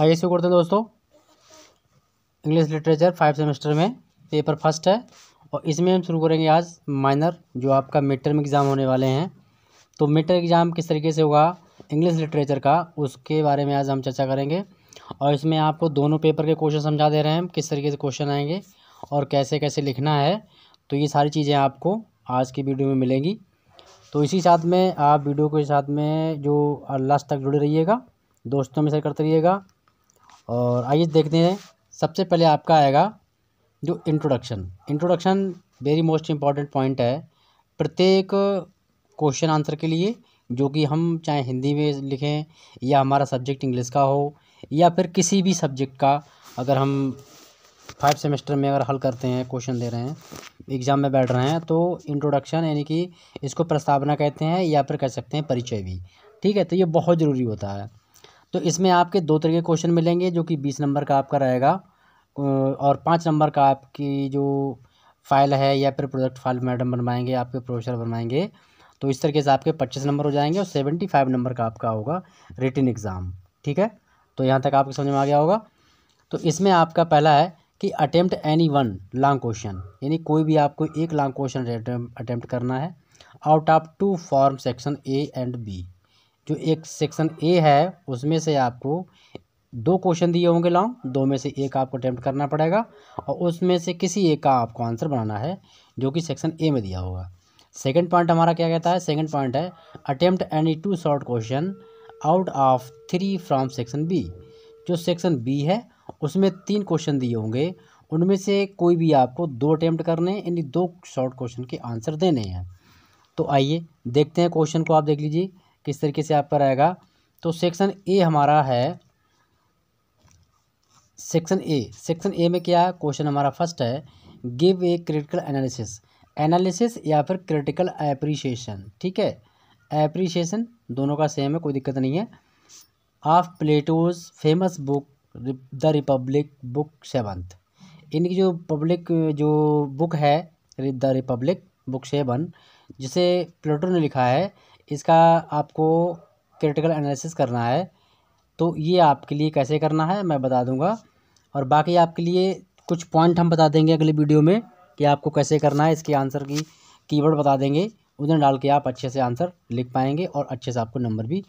आगे से करते हैं दोस्तों इंग्लिश लिटरेचर फाइव सेमेस्टर में पेपर फर्स्ट है और इसमें हम शुरू करेंगे आज माइनर जो आपका मिड टर्म एग्ज़ाम होने वाले हैं तो मिड टर्म एग्ज़ाम किस तरीके से होगा इंग्लिश लिटरेचर का उसके बारे में आज हम चर्चा करेंगे और इसमें आपको दोनों पेपर के क्वेश्चन समझा दे रहे हैं हम किस तरीके से क्वेश्चन आएंगे और कैसे कैसे लिखना है तो ये सारी चीज़ें आपको आज की वीडियो में मिलेंगी तो इसी साथ में आप वीडियो के साथ में जो लास्ट तक जुड़े रहिएगा दोस्तों में शेयर करते रहिएगा और आइए देखते हैं सबसे पहले आपका आएगा जो introduction introduction very most important point है प्रत्येक क्वेश्चन आंसर के लिए जो कि हम चाहे हिंदी में लिखें या हमारा सब्जेक्ट इंग्लिश का हो या फिर किसी भी सब्जेक्ट का अगर हम फाइव सेमेस्टर में अगर हल करते हैं क्वेश्चन दे रहे हैं एग्ज़ाम में बैठ रहे हैं तो इंट्रोडक्शन यानी कि इसको प्रस्तावना कहते हैं या फिर कह सकते हैं परिचय भी ठीक है तो ये बहुत ज़रूरी होता है तो इसमें आपके दो तरह के क्वेश्चन मिलेंगे जो कि बीस नंबर का आपका रहेगा और पाँच नंबर का आपकी जो फाइल है या फिर प्रोजेक्ट फाइल मैडम बनवाएंगे आपके प्रोफेसर बनवाएंगे तो इस तरीके से आपके पच्चीस नंबर हो जाएंगे और सेवेंटी फाइव नंबर का आपका होगा रिटर्न एग्ज़ाम ठीक है तो यहाँ तक आपको समझ में आ गया होगा तो इसमें आपका पहला है कि attempt any one long question यानी कोई भी आपको एक लॉन्ग क्वेश्चन अटैम्प्ट करना है out of two form section A and B जो एक सेक्शन ए है उसमें से आपको दो क्वेश्चन दिए होंगे लॉन्ग दो में से एक आपको अटैम्प्ट करना पड़ेगा और उसमें से किसी एक का आपको आंसर बनाना है जो कि सेक्शन ए में दिया होगा सेकंड पॉइंट हमारा क्या कहता है सेकंड पॉइंट है attempt any two short question out of three from section B जो सेक्शन बी है उसमें तीन क्वेश्चन दिए होंगे उनमें से कोई भी आपको दो अटैम्प्ट करने हैं यानी दो शॉर्ट क्वेश्चन के आंसर देने हैं तो आइए देखते हैं क्वेश्चन को आप देख लीजिए किस तरीके से आपका रहेगा तो सेक्शन ए हमारा है सेक्शन ए सेक्शन ए में क्या क्वेश्चन हमारा फर्स्ट है give a critical analysis analysis या फिर क्रिटिकल एप्रिशिएशन ठीक है एप्रिशिएशन दोनों का सेम है कोई दिक्कत नहीं है of Plato's famous book the Republic book seventh इनकी जो पब्लिक जो बुक है द रिपब्लिक बुक सेवन जिसे प्लेटो ने लिखा है इसका आपको क्रिटिकल एनालिसिस करना है तो ये आपके लिए कैसे करना है मैं बता दूंगा और बाकी आपके लिए कुछ पॉइंट हम बता देंगे अगले वीडियो में कि आपको कैसे करना है इसके आंसर की कीवर्ड बता देंगे उधर डाल के आप अच्छे से आंसर लिख पाएंगे और अच्छे से आपको नंबर भी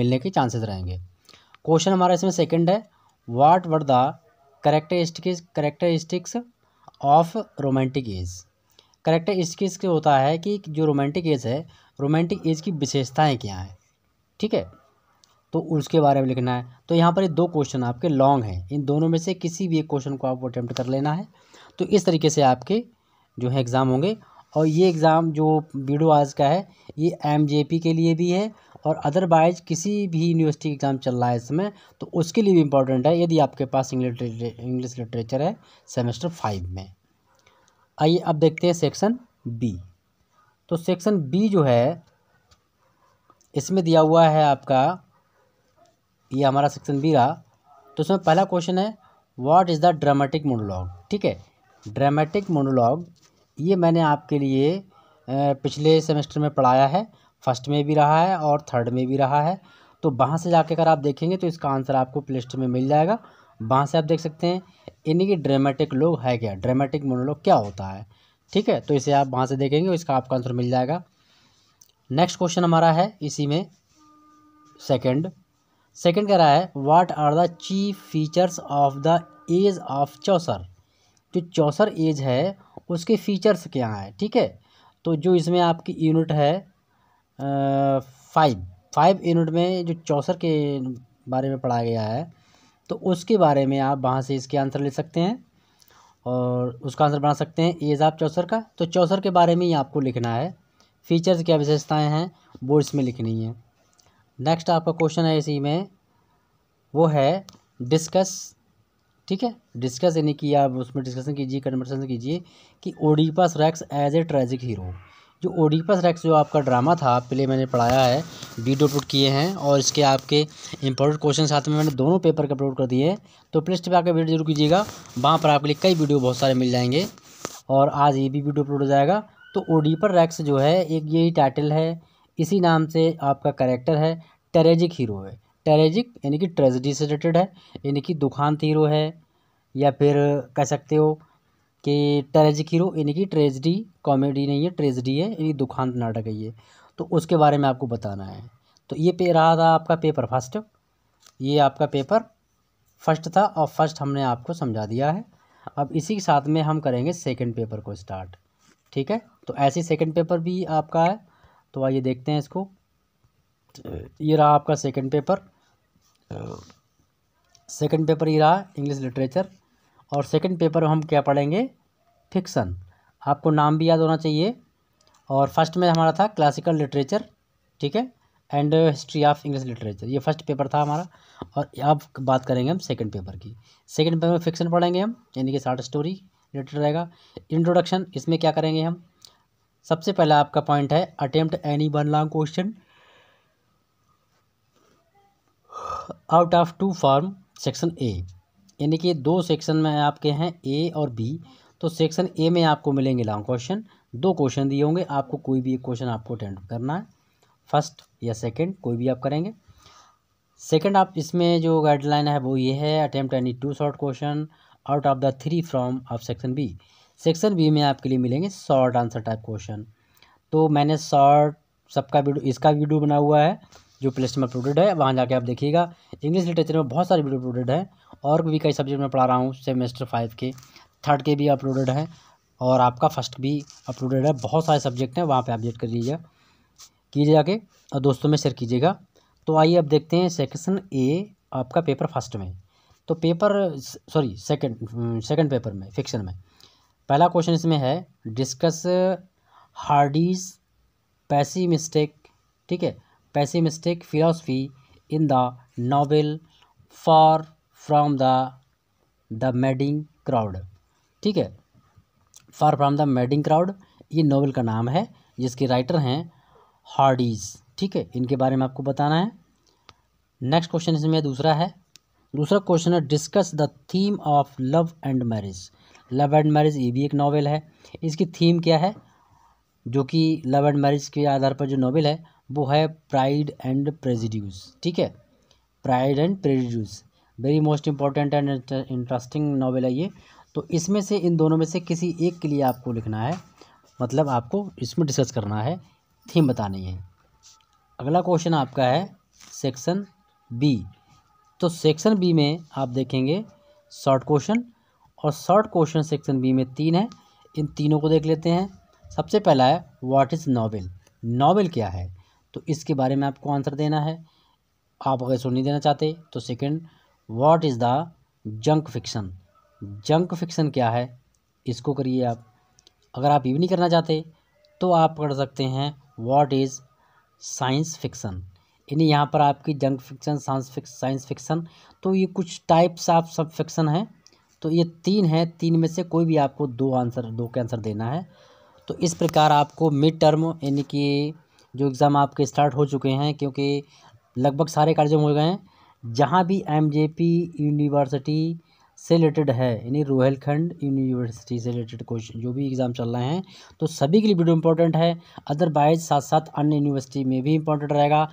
मिलने के चांसेस रहेंगे क्वेश्चन हमारा इसमें सेकंड है what were the characteristic characteristics of romantic age correct इसके इसके के होता है कि जो रोमांटिक एज है रोमांटिक एज की विशेषताएँ क्या हैं ठीक है तो उसके बारे में लिखना है तो यहाँ पर ये दो क्वेश्चन आपके लॉन्ग हैं इन दोनों में से किसी भी एक क्वेश्चन को आपको अटैम्प्ट कर लेना है तो इस तरीके से आपके जो है एग्ज़ाम होंगे और ये एग्ज़ाम जो वीडियो आज का है ये एम के लिए भी है और अदरवाइज किसी भी यूनिवर्सिटी एग्ज़ाम चल रहा है इसमें तो उसके लिए भी इम्पोर्टेंट है यदि आपके पास इंग्लिश इंग्लिश लिटरेचर है सेमेस्टर फाइव में आइए अब देखते हैं सेक्शन बी तो सेक्शन बी जो है इसमें दिया हुआ है आपका ये हमारा सेक्शन बी रहा तो इसमें पहला क्वेश्चन है what is the dramatic monologue ठीक है ड्रामेटिक मोनोलॉग ये मैंने आपके लिए पिछले सेमेस्टर में पढ़ाया है फर्स्ट में भी रहा है और थर्ड में भी रहा है तो वहाँ से जाके अगर आप देखेंगे तो इसका आंसर आपको प्लेस्ट में मिल जाएगा वहाँ से आप देख सकते हैं यानी कि ड्रामेटिक लोग है क्या ड्रामेटिक मोनोलॉग क्या होता है ठीक है तो इसे आप वहाँ से देखेंगे इसका आपका आंसर मिल जाएगा नेक्स्ट क्वेश्चन हमारा है इसी में सेकंड सेकंड कह रहा है what are the chief features of the age of Chaucer जो चौसर एज है उसके फीचर्स क्या हैं ठीक है तो जो इसमें आपकी यूनिट है फाइव फाइव यूनिट में जो चौसर के बारे में पढ़ाया गया है तो उसके बारे में आप वहाँ से इसके आंसर ले सकते हैं और उसका आंसर बना सकते हैं एजाब चौसर का तो चौसर के बारे में ही आपको लिखना है फीचर्स क्या विशेषताएं हैं वो इसमें लिखनी है नेक्स्ट आपका क्वेश्चन है इसी में वो है डिस्कस ठीक है डिस्कस यानी कि आप उसमें डिस्कशन कीजिए कन्वर्सेशन कीजिए कि Oedipus Rex as a tragic hero जो ओडिपस रैक्स जो आपका ड्रामा था पहले मैंने पढ़ाया है वीडियो अपलोड किए हैं और इसके आपके इंपॉर्टेंट क्वेश्चन साथ में मैंने दोनों पेपर के अपलोड कर दिए तो प्लेस्ट पर आकर वीडियो जरूर कीजिएगा वहाँ पर आपके लिए कई वीडियो बहुत सारे मिल जाएंगे और आज ये भी वीडियो अपलोड हो जाएगा तो ओडिपर रैक्स जो है एक यही टाइटल है इसी नाम से आपका करेक्टर है टेरेजिक हीरो है टेरेजिक यानी कि ट्रेजिडी से रिलेटेड है यानी कि दुखांत हीरो है या फिर कह सकते हो कि ट्रेजिक हीरो यानी कि ट्रेजडी कॉमेडी नहीं है ट्रेजडी है यानी दुखान नाटक है ये तो उसके बारे में आपको बताना है तो ये पे रहा था आपका पेपर फर्स्ट ये आपका पेपर फर्स्ट था और फर्स्ट हमने आपको समझा दिया है अब इसी के साथ में हम करेंगे सेकंड पेपर को स्टार्ट ठीक है तो ऐसे सेकंड पेपर भी आपका है तो आइए देखते हैं इसको ये रहा आपका सेकंड पेपर सेकंड पेपर ये रहा इंग्लिश लिटरेचर और सेकंड पेपर में हम क्या पढ़ेंगे फिक्सन आपको नाम भी याद होना चाहिए और फर्स्ट में हमारा था क्लासिकल लिटरेचर ठीक है and history of English literature ये फर्स्ट पेपर था हमारा और अब बात करेंगे हम सेकंड पेपर की सेकंड पेपर में फिक्सन पढ़ेंगे हम यानी कि शार्ट स्टोरी रिलेटेड रहेगा इंट्रोडक्शन इसमें क्या करेंगे हम सबसे पहला आपका पॉइंट है attempt any one long question out of two form section A यानी कि दो सेक्शन में आपके हैं ए और बी तो सेक्शन ए में आपको मिलेंगे लॉन्ग क्वेश्चन दो क्वेश्चन दिए होंगे आपको कोई भी एक क्वेश्चन आपको अटेंड करना है फर्स्ट या सेकंड कोई भी आप करेंगे सेकंड आप इसमें जो गाइडलाइन है वो ये है attempt any two short question out of the three from of section B section B में आपके लिए मिलेंगे शॉर्ट आंसर टाइप क्वेश्चन तो मैंने शॉर्ट सबका वीडियो इसका वीडियो बना हुआ है जो प्लेस में अपलोडेड है वहाँ जाके आप देखिएगा इंग्लिश लिटरेचर में बहुत सारे वीडियो अपलोडेड हैं और भी कई सब्जेक्ट में पढ़ा रहा हूँ सेमेस्टर फाइव के थर्ड के भी अपलोडेड हैं और आपका फर्स्ट भी अपलोडेड है बहुत सारे सब्जेक्ट हैं वहाँ पर अपडेट कर लीजिएगा कीजिए जाके और दोस्तों में शेयर कीजिएगा तो आइए अब देखते हैं सेक्शन ए आपका पेपर फर्स्ट में तो paper sorry second second paper में फिक्शन में पहला क्वेश्चन इसमें है डिस्कस हार्डीज पैसी मिस्टेक ठीक है pessimistic philosophy in the novel far from the the madding crowd ठीक है far from the madding crowd ये नोवेल का नाम है जिसके राइटर हैं हार्डीज ठीक है इनके बारे में आपको बताना है नेक्स्ट क्वेश्चन इसमें दूसरा है दूसरा क्वेश्चन है discuss the theme of love and marriage love and marriage ये भी एक नावल है इसकी थीम क्या है जो कि लव एंड मैरिज के आधार पर जो नावल है वो है प्राइड एंड प्रेजिड्यूज ठीक है pride and prejudice very most important and interesting novel है ये तो इसमें से इन दोनों में से किसी एक के लिए आपको लिखना है मतलब आपको इसमें डिस्कस करना है थीम बतानी है अगला क्वेश्चन आपका है सेक्शन बी तो सेक्शन बी में आप देखेंगे शॉर्ट क्वेश्चन और शॉर्ट क्वेश्चन सेक्शन बी में तीन है इन तीनों को देख लेते हैं सबसे पहला है व्हाट इज़ नावल नावल क्या है तो इसके बारे में आपको आंसर देना है आप अगर सुन नहीं देना चाहते तो second what is the junk fiction junk fiction क्या है इसको करिए आप अगर आप ये भी नहीं करना चाहते तो आप कर सकते हैं व्हाट इज़ साइंस फिक्शन यानी यहाँ पर आपकी junk fiction science fix science fiction तो ये कुछ टाइप्स ऑफ सब फिक्शन हैं तो ये तीन हैं तीन में से कोई भी आपको दो आंसर दो के आंसर देना है तो इस प्रकार आपको मिड टर्म यानी कि जो एग्ज़ाम आपके स्टार्ट हो चुके हैं क्योंकि लगभग सारे कार्यक्रम हो गए हैं जहाँ भी एम यूनिवर्सिटी से रिलेटेड है यानी रोहेलखंड यूनिवर्सिटी से रिलेटेड क्वेश्चन जो भी एग्ज़ाम चल रहे हैं तो सभी के लिए वीडियो इंपॉर्टेंट है अदरवाइज साथ साथ अन्य यूनिवर्सिटी में भी इंपॉर्टेंट रहेगा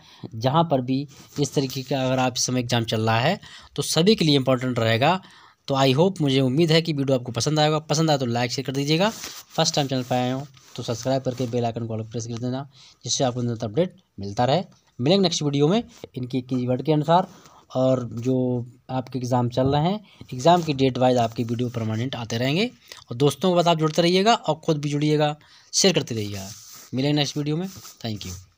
जहाँ पर भी इस तरीके का अगर आप इस समय एग्ज़ाम चल रहा है तो सभी के लिए इंपॉर्टेंट रहेगा तो आई होप मुझे उम्मीद है कि वीडियो आपको पसंद आएगा पसंद आए तो लाइक शेयर कर दीजिएगा फर्स्ट टाइम चैनल पर आए हो तो सब्सक्राइब करके बेल आइकन को प्रेस कर देना जिससे आपको निरंतर अपडेट मिलता रहे मिलेंगे नेक्स्ट वीडियो में इनकी वर्ड के अनुसार और जो आपके एग्ज़ाम चल रहे हैं एग्ज़ाम की डेट वाइज आपकी वीडियो परमानेंट आते रहेंगे और दोस्तों के बाद आप जुड़ते रहिएगा और ख़ुद भी जुड़िएगा शेयर करते रहिएगा मिलेंगे नेक्स्ट वीडियो में थैंक यू